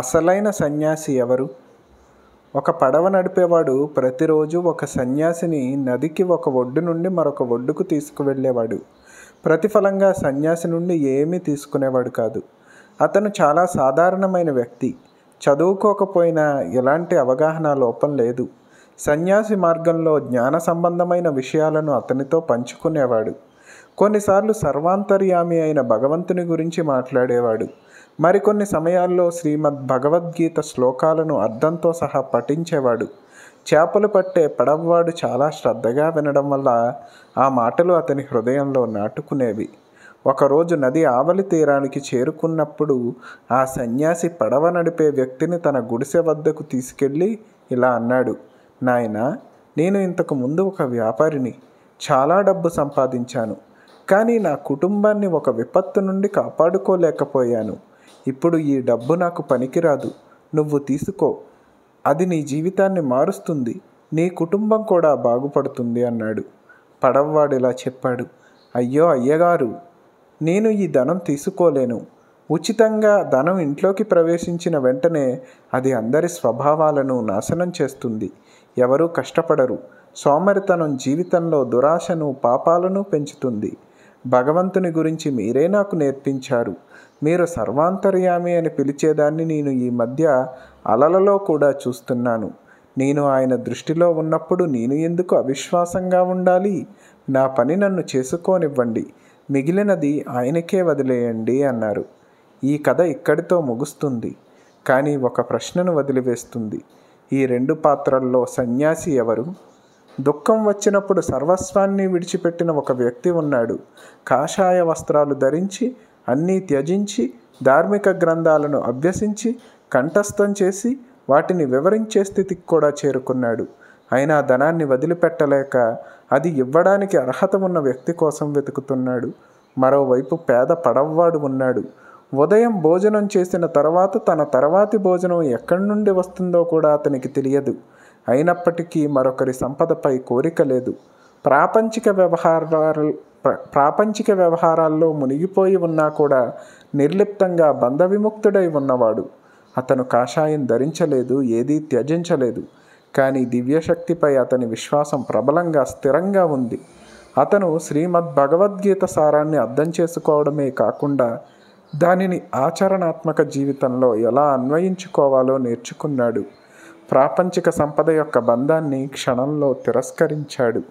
అసలైన సన్యాసి ఎవరు ఒక పడవ నడిపేవాడు ప్రతిరోజు ఒక సన్యాసిని నదికి ఒక ఒడ్డు నుండి మరొక ఒడ్డుకు తీసుకువెళ్ళేవాడు ప్రతిఫలంగా సన్యాసి నుండి ఏమీ తీసుకునేవాడు కాదు అతను చాలా సాధారణమైన వ్యక్తి చదువుకోకపోయినా ఎలాంటి అవగాహన లోపం లేదు సన్యాసి మార్గంలో జ్ఞాన సంబంధమైన విషయాలను అతనితో పంచుకునేవాడు కొన్నిసార్లు సర్వాంతర్యామి అయిన భగవంతుని గురించి మాట్లాడేవాడు మరికొన్ని సమయాల్లో శ్రీమద్ భగవద్గీత శ్లోకాలను అర్థంతో సహా పఠించేవాడు చేపలు పట్టే పడవ్వాడు చాలా శ్రద్ధగా వినడం వల్ల ఆ మాటలు అతని హృదయంలో నాటుకునేవి ఒకరోజు నది ఆవలి తీరానికి చేరుకున్నప్పుడు ఆ సన్యాసి పడవ నడిపే వ్యక్తిని తన గుడిసె వద్దకు తీసుకెళ్ళి ఇలా అన్నాడు నాయనా నేను ఇంతకు ముందు ఒక వ్యాపారిని చాలా డబ్బు సంపాదించాను కానీ నా కుటుంబాన్ని ఒక విపత్తు నుండి కాపాడుకోలేకపోయాను ఇప్పుడు ఈ డబ్బు నాకు పనికిరాదు నువ్వు తీసుకో అది నీ జీవితాన్ని మారుస్తుంది నీ కుటుంబం కూడా బాగుపడుతుంది అన్నాడు పడవ్వాడిలా చెప్పాడు అయ్యో అయ్యగారు నేను ఈ ధనం తీసుకోలేను ఉచితంగా ధనం ఇంట్లోకి ప్రవేశించిన వెంటనే అది అందరి స్వభావాలను నాశనం చేస్తుంది ఎవరూ కష్టపడరు సోమరితనం జీవితంలో దురాశను పాపాలను పెంచుతుంది భగవంతుని గురించి మీరే నాకు నేర్పించారు మీరు సర్వాంతర్యామి అని పిలిచేదాన్ని నేను ఈ మధ్య అలలలో కూడా చూస్తున్నాను నేను ఆయన దృష్టిలో ఉన్నప్పుడు నేను ఎందుకు అవిశ్వాసంగా ఉండాలి నా పని నన్ను చేసుకోనివ్వండి మిగిలినది ఆయనకే వదిలేయండి అన్నారు ఈ కథ ఇక్కడితో ముగుస్తుంది కానీ ఒక ప్రశ్నను వదిలివేస్తుంది ఈ రెండు పాత్రల్లో సన్యాసి ఎవరు దుఃఖం వచ్చినప్పుడు సర్వస్వాన్ని విడిచిపెట్టిన ఒక వ్యక్తి ఉన్నాడు కాషాయ వస్త్రాలు ధరించి అన్నీ త్యజించి ధార్మిక గ్రంథాలను అభ్యసించి కంఠస్థం చేసి వాటిని వివరించే స్థితికి కూడా చేరుకున్నాడు అయినా ధనాన్ని వదిలిపెట్టలేక అది ఇవ్వడానికి అర్హత ఉన్న వ్యక్తి కోసం వెతుకుతున్నాడు మరోవైపు పేద పడవ్వాడు ఉన్నాడు ఉదయం భోజనం చేసిన తర్వాత తన తర్వాతి భోజనం ఎక్కడి నుండి వస్తుందో కూడా అతనికి తెలియదు అయినప్పటికీ మరొకరి సంపదపై కోరిక లేదు ప్రాపంచిక వ్యవహారాలు ప్రాపంచిక వ్యవహారాల్లో మునిగిపోయి ఉన్నా కూడా నిర్లిప్తంగా బంధ విముక్తుడై ఉన్నవాడు అతను కాషాయం ధరించలేదు ఏదీ త్యజించలేదు కానీ దివ్యశక్తిపై అతని విశ్వాసం ప్రబలంగా స్థిరంగా ఉంది అతను శ్రీమద్ భగవద్గీత సారాన్ని అర్థం చేసుకోవడమే కాకుండా దానిని ఆచరణాత్మక జీవితంలో ఎలా అన్వయించుకోవాలో నేర్చుకున్నాడు ప్రాపంచిక సంపద యొక్క బంధాన్ని క్షణంలో తిరస్కరించాడు